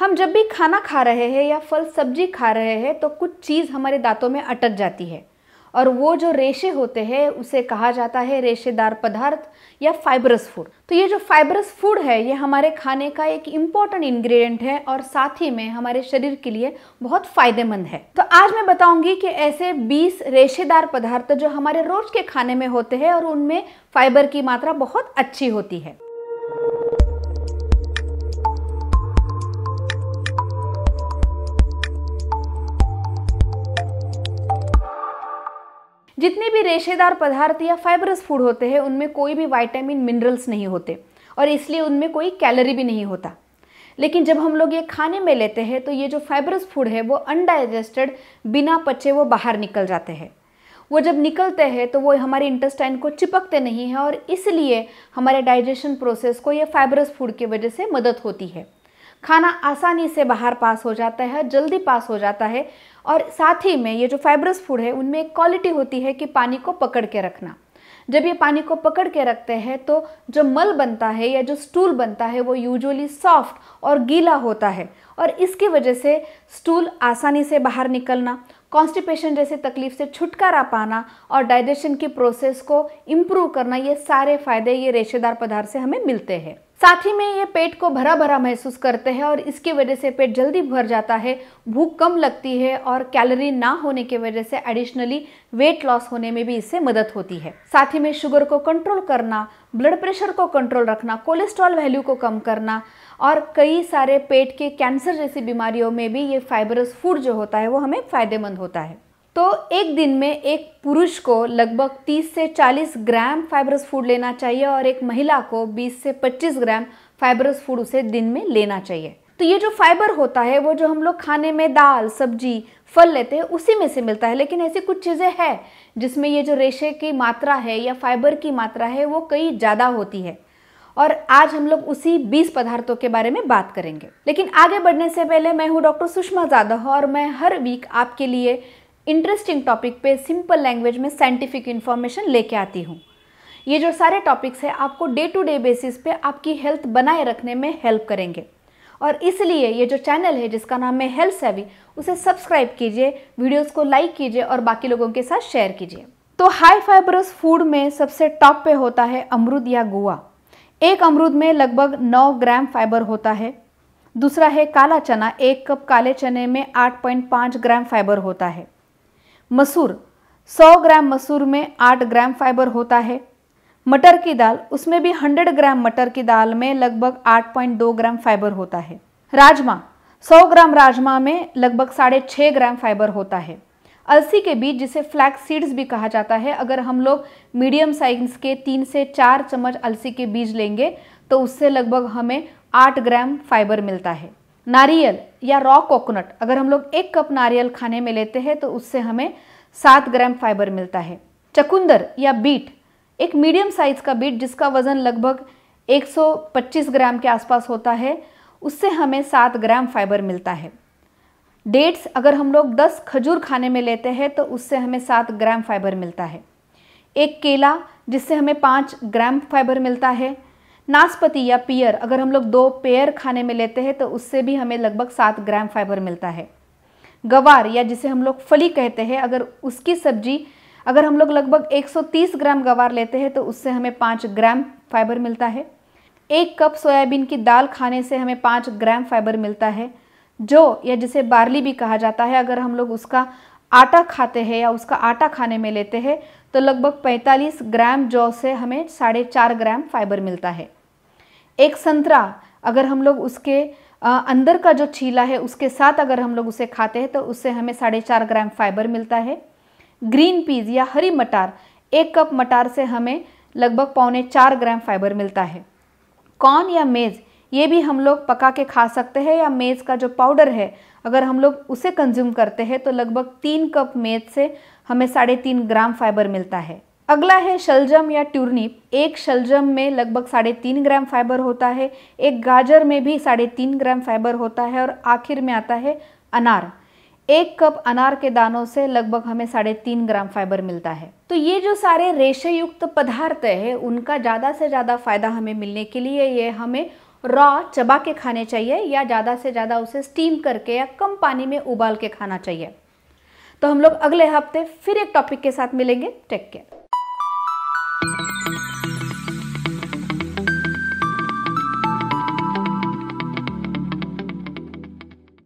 हम जब भी खाना खा रहे हैं या फल सब्जी खा रहे हैं तो कुछ चीज़ हमारे दांतों में अटक जाती है और वो जो रेशे होते हैं उसे कहा जाता है रेशेदार पदार्थ या फाइबरस फूड तो ये जो फाइबरस फूड है ये हमारे खाने का एक इम्पॉर्टेंट इन्ग्रीडियंट है और साथ ही में हमारे शरीर के लिए बहुत फायदेमंद है तो आज मैं बताऊंगी कि ऐसे 20 रेशेदार पदार्थ जो हमारे रोज के खाने में होते हैं और उनमें फाइबर की मात्रा बहुत अच्छी होती है जितने भी रेशेदार पदार्थ या फाइबरस फूड होते हैं उनमें कोई भी वाइटामिन मिनरल्स नहीं होते और इसलिए उनमें कोई कैलोरी भी नहीं होता लेकिन जब हम लोग ये खाने में लेते हैं तो ये जो फाइबरस फूड है वो अनडाइजेस्टेड बिना पचे वो बाहर निकल जाते हैं वो जब निकलते हैं तो वो हमारे इंटेस्टाइन को चिपकते नहीं हैं और इसलिए हमारे डाइजेशन प्रोसेस को ये फाइबरस फूड की वजह से मदद होती है खाना आसानी से बाहर पास हो जाता है जल्दी पास हो जाता है और साथ ही में ये जो फाइब्रस फूड है उनमें एक क्वालिटी होती है कि पानी को पकड़ के रखना जब ये पानी को पकड़ के रखते हैं तो जो मल बनता है या जो स्टूल बनता है वो यूजुअली सॉफ्ट और गीला होता है और इसकी वजह से स्टूल आसानी से बाहर निकलना कॉन्स्टिपेशन जैसे तकलीफ से छुटकारा पाना और डाइजेशन की प्रोसेस को इम्प्रूव करना ये सारे फ़ायदे ये रेशेदार पदार्थ से हमें मिलते हैं साथ ही में ये पेट को भरा भरा महसूस करते हैं और इसकी वजह से पेट जल्दी भर जाता है भूख कम लगती है और कैलोरी ना होने की वजह से एडिशनली वेट लॉस होने में भी इससे मदद होती है साथ ही में शुगर को कंट्रोल करना ब्लड प्रेशर को कंट्रोल रखना कोलेस्ट्रॉल वैल्यू को कम करना और कई सारे पेट के कैंसर जैसी बीमारियों में भी ये फाइबरस फूड जो होता है वो हमें फ़ायदेमंद होता है तो एक दिन में एक पुरुष को लगभग 30 से 40 ग्राम फाइबरस फूड लेना चाहिए और एक महिला को 20 से 25 ग्राम फाइबरस फूड उसे दिन में लेना चाहिए तो ये जो फाइबर होता है वो जो हम लोग खाने में दाल सब्जी फल लेते हैं उसी में से मिलता है लेकिन ऐसी कुछ चीज़ें हैं जिसमें ये जो रेशे की मात्रा है या फाइबर की मात्रा है वो कई ज़्यादा होती है और आज हम लोग उसी 20 पदार्थों के बारे में बात करेंगे लेकिन आगे बढ़ने से पहले मैं हूँ डॉक्टर सुषमा जाधव और मैं हर वीक आपके लिए इंटरेस्टिंग टॉपिक पे सिंपल लैंग्वेज में साइंटिफिक इन्फॉर्मेशन लेके आती हूँ ये जो सारे टॉपिक्स हैं आपको डे टू डे बेसिस पे आपकी हेल्थ बनाए रखने में हेल्प करेंगे और इसलिए ये जो चैनल है जिसका नाम है हेल्थ सेवी उसे सब्सक्राइब कीजिए वीडियोस को लाइक कीजिए और बाकी लोगों के साथ शेयर कीजिए तो हाई फाइबरस फूड में सबसे टॉप पे होता है अमरूद या गुआ एक अमरूद में लगभग 9 ग्राम फाइबर होता है दूसरा है काला चना एक कप काले चने में 8.5 ग्राम फाइबर होता है मसूर 100 ग्राम मसूर में 8 ग्राम फाइबर होता है मटर की दाल उसमें भी 100 ग्राम मटर की दाल में लगभग 8.2 ग्राम फाइबर होता है राजमा 100 ग्राम राजमा में लगभग साढ़े छः ग्राम फाइबर होता है अलसी के बीज जिसे फ्लैक्स सीड्स भी कहा जाता है अगर हम लोग मीडियम साइज के तीन से चार चम्मच अलसी के बीज लेंगे तो उससे लगभग हमें आठ ग्राम फाइबर मिलता है नारियल या रॉ कोकोनट अगर हम लोग एक कप नारियल खाने में लेते हैं तो उससे हमें सात ग्राम फाइबर मिलता है चकुंदर या बीट एक मीडियम साइज का बीट जिसका वजन लगभग 125 ग्राम के आसपास होता है उससे हमें सात ग्राम फाइबर मिलता है डेट्स अगर हम लोग दस खजूर खाने में लेते हैं तो उससे हमें सात ग्राम फाइबर मिलता है एक केला जिससे हमें पाँच ग्राम फाइबर मिलता है नाशपति या पियर अगर हम लोग दो पेयर खाने में लेते हैं तो उससे भी हमें लगभग सात ग्राम फाइबर मिलता है गवार या जिसे हम लोग फली कहते हैं अगर उसकी सब्जी अगर हम लोग लगभग 130 ग्राम गवार लेते हैं तो उससे हमें पाँच ग्राम फाइबर मिलता है एक कप सोयाबीन की दाल खाने से हमें पाँच ग्राम फाइबर मिलता है जो या जिसे बार्ली भी कहा जाता है अगर हम लोग उसका आटा खाते हैं या उसका आटा खाने में लेते हैं तो लगभग 45 ग्राम जौ से हमें साढ़े चार ग्राम फाइबर मिलता है एक संतरा अगर हम लोग उसके अंदर का जो छीला है उसके साथ अगर हम लोग उसे खाते हैं तो उससे हमें साढ़े चार ग्राम फाइबर मिलता है ग्रीन पीज या हरी मटार एक कप मटार से हमें लगभग पौने चार ग्राम फाइबर मिलता है कॉर्न या मेज़ ये भी हम लोग पका के खा सकते हैं या मेज़ का जो पाउडर है अगर हम लोग उसे कंज्यूम करते हैं तो लगभग तीन कप मेज़ से हमें साढ़े तीन ग्राम फाइबर मिलता है अगला है शलजम या ट्यूर्निप एक शलजम में लगभग साढ़े तीन ग्राम फाइबर होता है एक गाजर में भी साढ़े तीन ग्राम फाइबर होता है और आखिर में आता है अनार एक कप अनार के दानों से लगभग हमें साढ़े तीन ग्राम फाइबर मिलता है तो ये जो सारे रेशे युक्त पदार्थ है उनका ज़्यादा से ज़्यादा फायदा हमें मिलने के लिए ये हमें रॉ चबा के खाने चाहिए या ज़्यादा से ज़्यादा उसे स्टीम करके या कम पानी में उबाल के खाना चाहिए तो हम लोग अगले हफ्ते फिर एक टॉपिक के साथ मिलेंगे टेक केयर